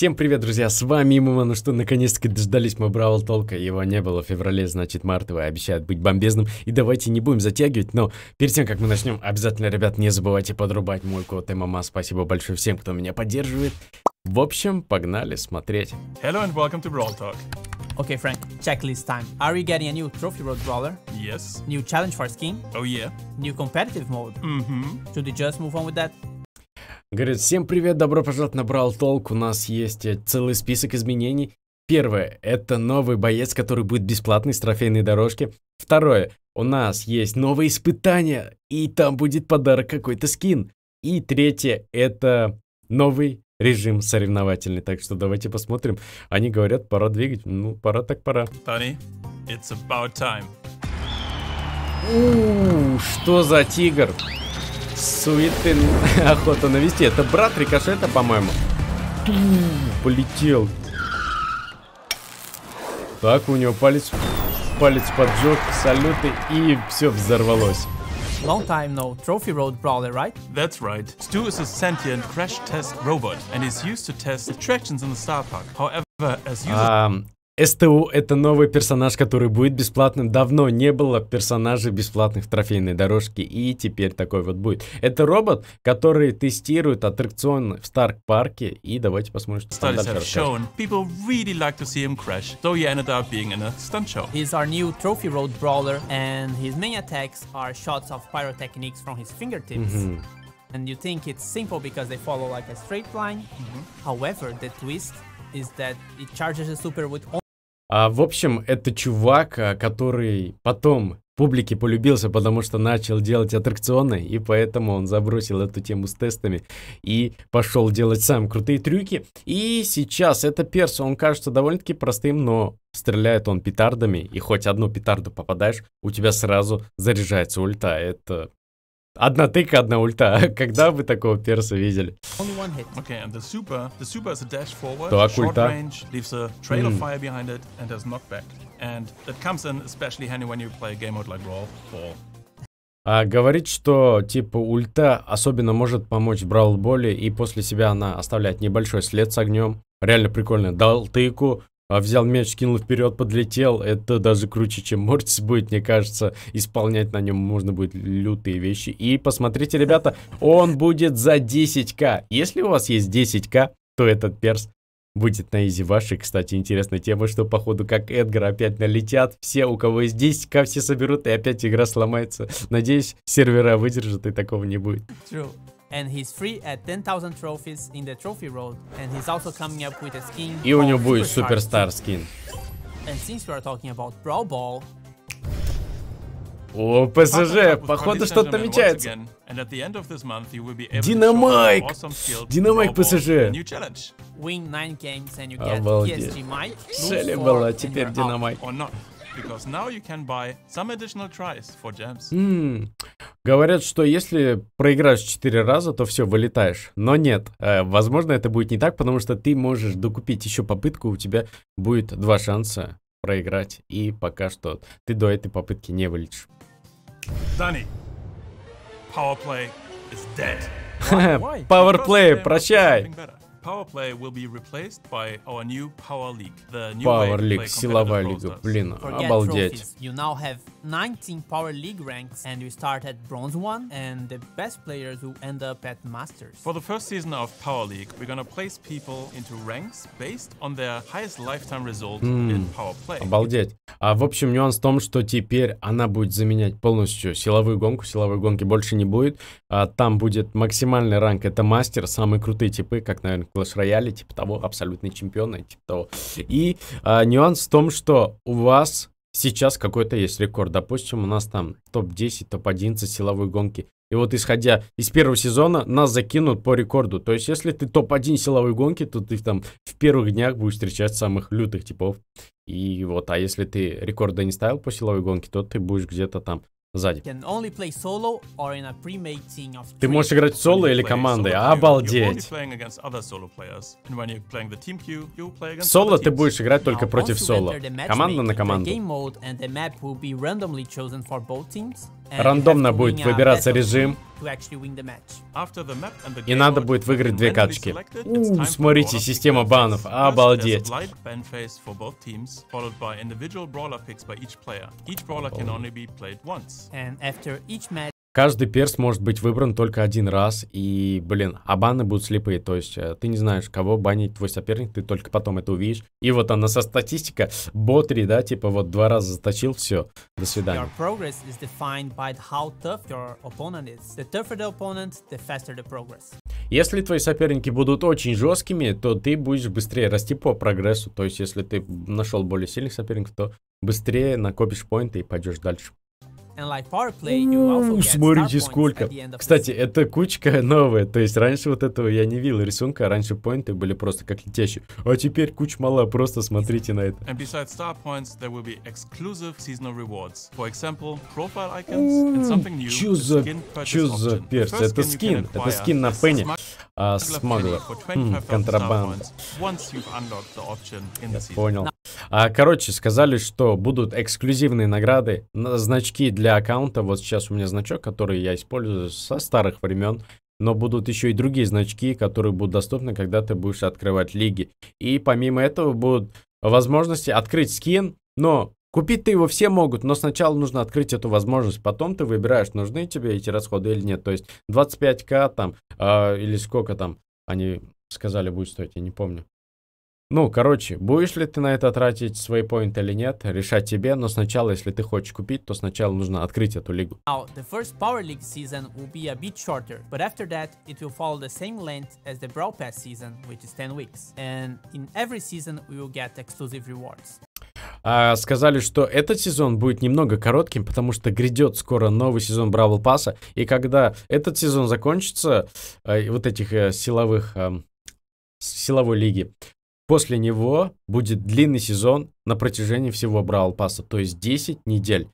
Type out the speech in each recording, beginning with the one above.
Всем привет, друзья, с вами Мума. Ну что, наконец-таки дождались мы Бравл Толка. Его не было в феврале, значит, мартовый обещает быть бомбезным. И давайте не будем затягивать, но перед тем, как мы начнем, обязательно, ребят, не забывайте подрубать мой код ММА. Спасибо большое всем, кто меня поддерживает. В общем, погнали смотреть. Hello and welcome to Brawl Talk. Okay, Frank, checklist time. Are we getting a new Trophy Road Brawler? Yes. New challenge for skin? Oh yeah. New competitive mode? Mm-hmm. Should we just move on with that? Говорит, всем привет, добро пожаловать на Брал Толк, у нас есть э, целый список изменений. Первое, это новый боец, который будет бесплатный с трофейной дорожки. Второе, у нас есть новые испытания, и там будет подарок какой-то скин. И третье, это новый режим соревновательный. Так что давайте посмотрим. Они говорят, пора двигать. Ну, пора так пора. Tony, it's about time. У, что за тигр? Суеты охота навести. Это брат рикошета, по-моему. Полетел. Так, у него палец, палец поджег, салюты и все взорвалось. Long time no Trophy Road Brawler, right? That's right. Stu is a sentient crash test robot and is used to test attractions in the Star Park. However, as user... Um, СТУ — это новый персонаж, который будет бесплатным. Давно не было персонажей бесплатных в трофейной дорожке, и теперь такой вот будет. Это робот, который тестирует аттракцион в Старк-парке, и давайте посмотрим, что Studies have shown people really like to see him crash, so he ended up being in a stunt show. He's our new trophy road brawler, and his main attacks are shots of pyrotechnics from his fingertips. Mm -hmm. And you think it's simple because they follow like a straight line. Mm -hmm. However, the twist is that it charges the super with а, в общем, это чувак, а, который потом публике полюбился, потому что начал делать аттракционы, и поэтому он забросил эту тему с тестами и пошел делать сам крутые трюки. И сейчас это перс, он кажется довольно-таки простым, но стреляет он петардами, и хоть одну петарду попадаешь, у тебя сразу заряжается ульта. Это Одна тыка, одна ульта. Когда вы такого перса видели? Okay, the так, ульта. а, говорит, что типа ульта особенно может помочь в Боли, и после себя она оставляет небольшой след с огнем. Реально прикольно. Дал тыку, а взял мяч, кинул вперед, подлетел. Это даже круче, чем Мортис будет, мне кажется. Исполнять на нем можно будет лютые вещи. И посмотрите, ребята, он будет за 10к. Если у вас есть 10к, то этот перс будет на изи вашей. Кстати, интересная тема, что походу как Эдгар опять налетят. Все, у кого есть 10к, все соберут, и опять игра сломается. Надеюсь, сервера выдержат, и такого не будет. True. And he's free at 10,000 trophies in the trophy road. And he's also coming up with a skin. И у него будет суперстар скин. And since we are talking about Brawl Ball, о, ПСЖ, походу что-то намечается. Динамайк! Динамайк ПСЖ! Обалдеть. Шеле была, теперь Динамайк because now you can buy some additional tries for gems. Mm. Говорят, что если проиграешь 4 раза, то все, вылетаешь. Но нет, э, возможно, это будет не так, потому что ты можешь докупить еще попытку, у тебя будет два шанса проиграть, и пока что ты до этой попытки не вылетишь. Danny, powerplay is dead. Powerplay, прощай! Powerplay will be replaced by our new Power League. The new Power League, силовая лига, блин, Forget обалдеть. Trophies. You now have 19 Power League ranks and you start at Bronze One, and the best players who end up at Masters. For the first season of Power League, we're gonna place people into ranks based on their highest lifetime result mm. in Power Play. Обалдеть. А в общем нюанс в том, что теперь она будет заменять полностью силовую гонку, силовой гонки больше не будет. А, там будет максимальный ранг, это мастер, самые крутые типы, как, наверное, класс рояля, типа того, абсолютные чемпионы, а типа того. И а, нюанс в том, что у вас сейчас какой-то есть рекорд. Допустим, у нас там топ-10, топ-11 силовой гонки. И вот исходя из первого сезона, нас закинут по рекорду. То есть, если ты топ-1 силовой гонки, то ты там в первых днях будешь встречать самых лютых типов. И вот, а если ты рекорда не ставил по силовой гонке, то ты будешь где-то там Сзади. Ты можешь играть соло или командой. Обалдеть. Соло ты будешь играть только против соло. Команда на команду. Рандомно будет выбираться режим. И надо будет выиграть две качки. У, смотрите, система банов. Обалдеть. Каждый перс может быть выбран только один раз, и, блин, а баны будут слепые, то есть э, ты не знаешь, кого банить твой соперник, ты только потом это увидишь. И вот она со статистика, ботри, да, типа вот два раза заточил, все, до свидания. Если твои соперники будут очень жесткими, то ты будешь быстрее расти по прогрессу, то есть если ты нашел более сильных соперников, то быстрее накопишь поинты и пойдешь дальше. Смотрите сколько. Кстати, это кучка новая. То есть раньше вот этого я не видел рисунка. А раньше поинты были просто как летящие. А теперь куч мала. Просто смотрите на это. Чё за... Чё за перс? Это скин. Это скин на Пенни. А, смаглер. Контрабанда. Я понял. А, короче, сказали, что будут эксклюзивные награды, значки для аккаунта. Вот сейчас у меня значок, который я использую со старых времен. Но будут еще и другие значки, которые будут доступны, когда ты будешь открывать лиги. И помимо этого будут возможности открыть скин, но Купить-то его все могут, но сначала нужно открыть эту возможность. Потом ты выбираешь, нужны тебе эти расходы или нет. То есть 25к там, э, или сколько там они сказали будет стоить, я не помню. Ну, короче, будешь ли ты на это тратить свои поинты или нет, решать тебе, но сначала, если ты хочешь купить, то сначала нужно открыть эту лигу. Now, the first Power League season will be a bit shorter, but after that, it will follow the same length as the Brawl Pass season, which is 10 weeks. And in every season, we will get exclusive rewards. А, сказали, что этот сезон будет немного коротким, потому что грядет скоро новый сезон Бравл Пасса, и когда этот сезон закончится, э, вот этих э, силовых эм, силовой лиги, После него будет длинный сезон на протяжении всего Бравл Пасса, то есть 10 недель.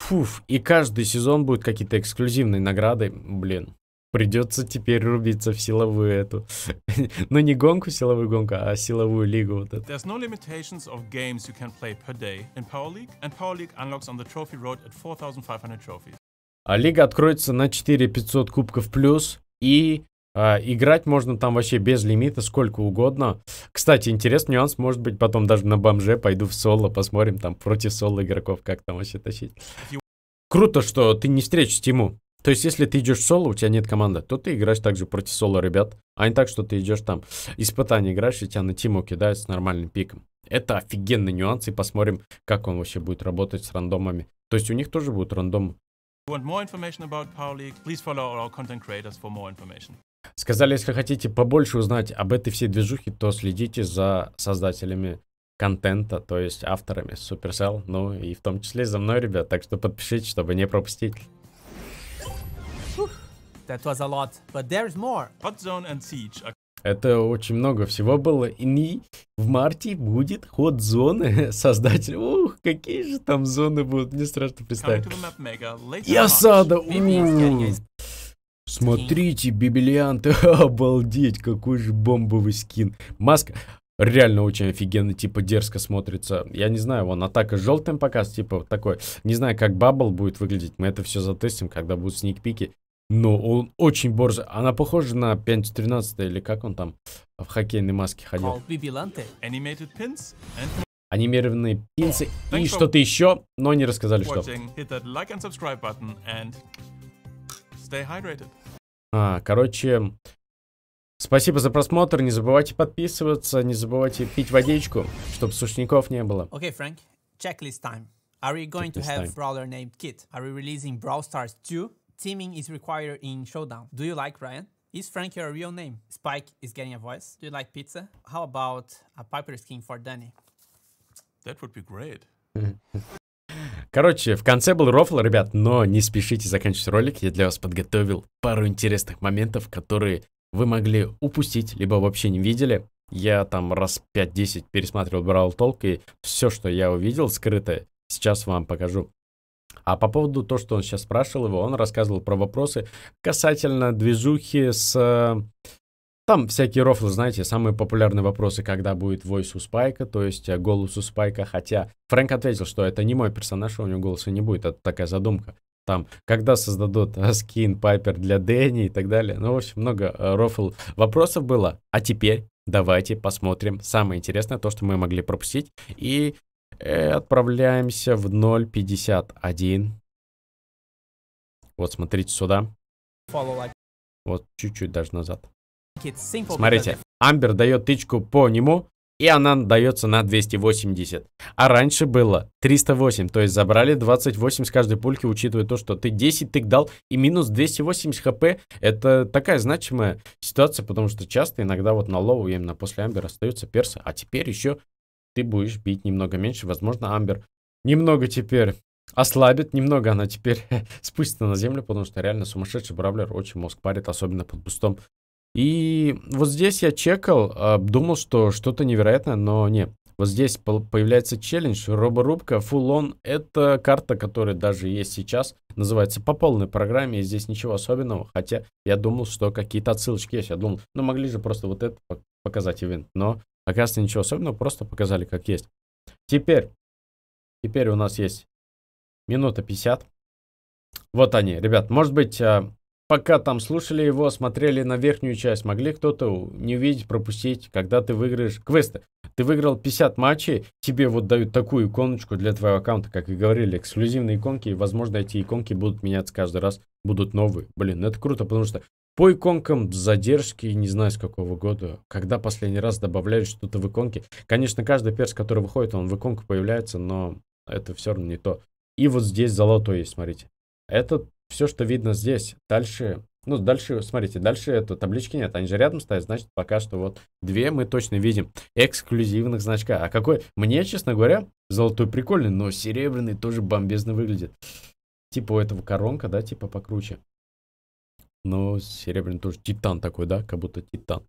Фуф, и каждый сезон будет какие-то эксклюзивные награды. Блин, придется теперь рубиться в силовую эту. Но ну, не гонку, силовую гонку, а силовую лигу вот эту. There's no limitations of games you can play per day in Power League, and Power League unlocks on the trophy road at 4500 trophies. А лига откроется на 4500 кубков плюс и а, играть можно там вообще без лимита, сколько угодно. Кстати, интересный нюанс, может быть, потом даже на бомже пойду в соло, посмотрим там против соло игроков, как там вообще тащить. Круто, что ты не встретишь Тиму. То есть, если ты идешь соло, у тебя нет команды, то ты играешь также против соло ребят, а не так, что ты идешь там испытание играешь, и тебя на Тиму кидают с нормальным пиком. Это офигенный нюанс, и посмотрим, как он вообще будет работать с рандомами. То есть у них тоже будут рандом. Сказали, если хотите побольше узнать об этой всей движухе, то следите за создателями контента, то есть авторами Supercell, ну и в том числе за мной, ребят, так что подпишитесь, чтобы не пропустить. Это очень много всего было. И в марте будет ход зоны. Создатель. Ух, какие же там зоны будут. Мне страшно представить. И осада. Ууу. Смотрите, бибиллианты, обалдеть, какой же бомбовый скин. Маска реально очень офигенно, типа, дерзко смотрится. Я не знаю, вон, атака с желтым показ, типа, вот такой. Не знаю, как бабл будет выглядеть, мы это все затестим, когда будут сникпики. Но он очень борзый. Она похожа на пятницу 13 или как он там в хоккейной маске ходил. Анимированные пинцы и что-то еще, но не рассказали, что. Stay hydrated. А, короче, спасибо за просмотр. Не забывайте подписываться, не забывайте пить водичку, чтобы сушников не было. Окей, okay, Фрэнк, checklist time. Are we going to have time. brawler named Kit? Are we releasing Brawl Stars 2? Teaming is required in Showdown. Do you like Ryan? Is Frank your real name? Spike is getting a voice. Do you like pizza? How about a Piper skin for Danny? That would be great. Короче, в конце был рофл, ребят, но не спешите заканчивать ролик. Я для вас подготовил пару интересных моментов, которые вы могли упустить, либо вообще не видели. Я там раз 5-10 пересматривал Брал Толк, и все, что я увидел скрытое, сейчас вам покажу. А по поводу то, что он сейчас спрашивал его, он рассказывал про вопросы касательно движухи с там всякие рофлы, знаете, самые популярные вопросы, когда будет войс у Спайка, то есть э, голос у Спайка, хотя Фрэнк ответил, что это не мой персонаж, у него голоса не будет, это такая задумка. Там, когда создадут скин э, Пайпер для Дэнни и так далее. Ну, в общем, много э, рофл вопросов было. А теперь давайте посмотрим самое интересное, то, что мы могли пропустить. И отправляемся в 0.51. Вот, смотрите сюда. Вот чуть-чуть даже назад. Смотрите, Амбер дает тычку по нему, и она дается на 280. А раньше было 308, то есть забрали 28 с каждой пульки, учитывая то, что ты 10 тык дал, и минус 280 хп, это такая значимая ситуация, потому что часто иногда вот на лоу именно после амбера остаются персы, а теперь еще ты будешь бить немного меньше, возможно, амбер немного теперь ослабит, немного она теперь спустится на землю, потому что реально сумасшедший бравлер очень мозг парит, особенно под бустом и вот здесь я чекал, а, думал, что что-то невероятное, но нет. Вот здесь появляется челлендж Роборубка Full Это карта, которая даже есть сейчас. Называется по полной программе. И здесь ничего особенного. Хотя я думал, что какие-то отсылочки есть. Я думал, ну могли же просто вот это показать ивент. Но оказывается ничего особенного. Просто показали как есть. Теперь. Теперь у нас есть минута 50. Вот они, ребят. Может быть, а, пока там слушали его, смотрели на верхнюю часть, могли кто-то не увидеть, пропустить, когда ты выиграешь квесты. Ты выиграл 50 матчей, тебе вот дают такую иконочку для твоего аккаунта, как и говорили, эксклюзивные иконки, и, возможно, эти иконки будут меняться каждый раз, будут новые. Блин, это круто, потому что по иконкам задержки, не знаю с какого года, когда последний раз добавляли что-то в иконки. Конечно, каждый перс, который выходит, он в иконку появляется, но это все равно не то. И вот здесь золото есть, смотрите. Этот все, что видно здесь. Дальше, ну, дальше, смотрите, дальше это таблички нет, они же рядом стоят, значит, пока что вот две мы точно видим эксклюзивных значка. А какой? Мне, честно говоря, золотой прикольный, но серебряный тоже бомбезно выглядит. Типа у этого коронка, да, типа покруче. Но серебряный тоже титан такой, да, как будто титан.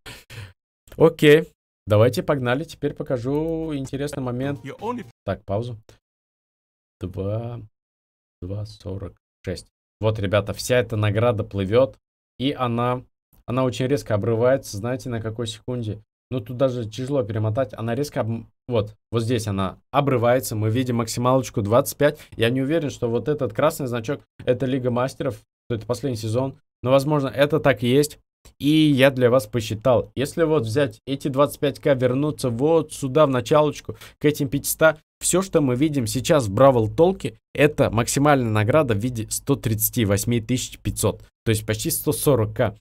Окей, давайте погнали, теперь покажу интересный момент. Так, паузу. Два, два сорок шесть. Вот, ребята, вся эта награда плывет, и она, она очень резко обрывается, знаете, на какой секунде? Ну, тут даже тяжело перемотать, она резко, об... вот, вот здесь она обрывается, мы видим максималочку 25. Я не уверен, что вот этот красный значок, это Лига Мастеров, что это последний сезон, но, возможно, это так и есть. И я для вас посчитал, если вот взять эти 25к, вернуться вот сюда в началочку, к этим 500, все, что мы видим сейчас в Бравл Толке, это максимальная награда в виде 138 500, то есть почти 140к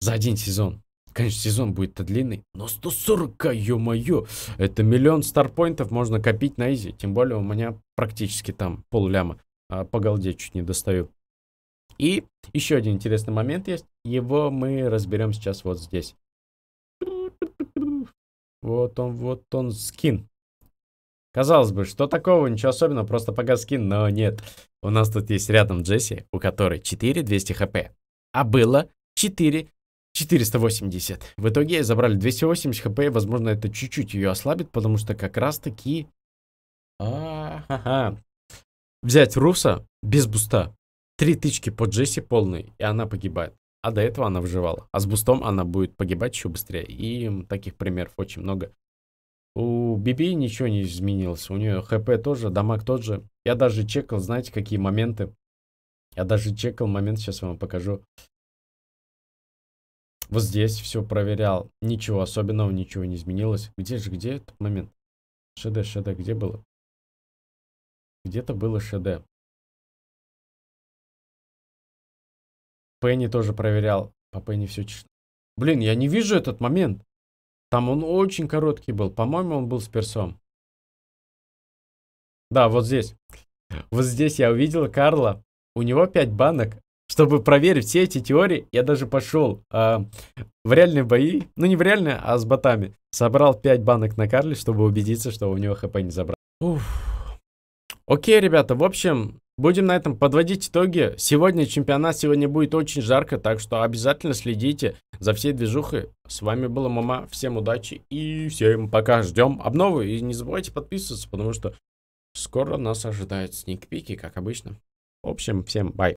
за один сезон. Конечно, сезон будет-то длинный, но 140к, ё-моё, это миллион старпоинтов можно копить на изи, тем более у меня практически там пол ляма, а по голде чуть не достаю. И еще один интересный момент есть. Его мы разберем сейчас вот здесь. Вот он, вот он, скин. Казалось бы, что такого, ничего особенного, просто погас скин, но нет. У нас тут есть рядом Джесси, у которой 4200 хп, а было 4 480. В итоге ей забрали 280 хп, возможно, это чуть-чуть ее ослабит, потому что как раз-таки... А -а -а. Взять Руса без буста Три тычки по Джесси полные, и она погибает. А до этого она выживала. А с бустом она будет погибать еще быстрее. И таких примеров очень много. У Биби ничего не изменилось. У нее ХП тоже, дамаг тот же. Я даже чекал, знаете, какие моменты. Я даже чекал момент, сейчас вам покажу. Вот здесь все проверял. Ничего особенного, ничего не изменилось. Где же, где этот момент? ШД, ШД, где было? Где-то было ШД. Пенни тоже проверял. По Пенни все чисто. Блин, я не вижу этот момент. Там он очень короткий был. По-моему, он был с персом. Да, вот здесь. Вот здесь я увидел Карла. У него пять банок. Чтобы проверить все эти теории, я даже пошел э, а, в реальные бои. Ну, не в реальные, а с ботами. Собрал пять банок на Карле, чтобы убедиться, что у него хп не забрал. Уф. Окей, ребята, в общем, Будем на этом подводить итоги. Сегодня чемпионат, сегодня будет очень жарко, так что обязательно следите за всей движухой. С вами была Мама, всем удачи и всем пока. Ждем обновы и не забывайте подписываться, потому что скоро нас ожидают сникпики, как обычно. В общем, всем бай.